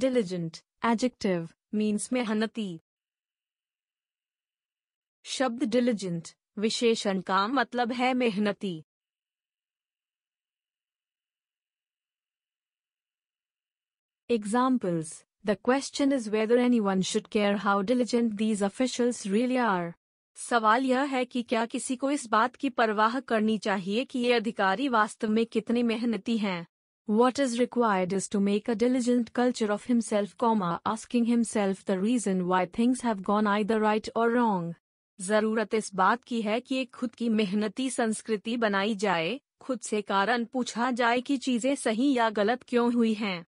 Diligent adjective means मेहनती शब्द diligent विशेषण का मतलब है मेहनती examples the question is whether anyone should care how diligent these officials really are सवाल यह है कि क्या किसी को इस बात की परवाह करनी चाहिए कि ये अधिकारी वास्तव में कितने मेहनती हैं What is required is to make a diligent culture of himself, comma, asking himself the reason why things have gone either right or wrong. जरूरत इस बात की है कि एक खुद की मेहनती संस्कृति बनाई जाए खुद से कारण पूछा जाए कि चीजें सही या गलत क्यों हुई हैं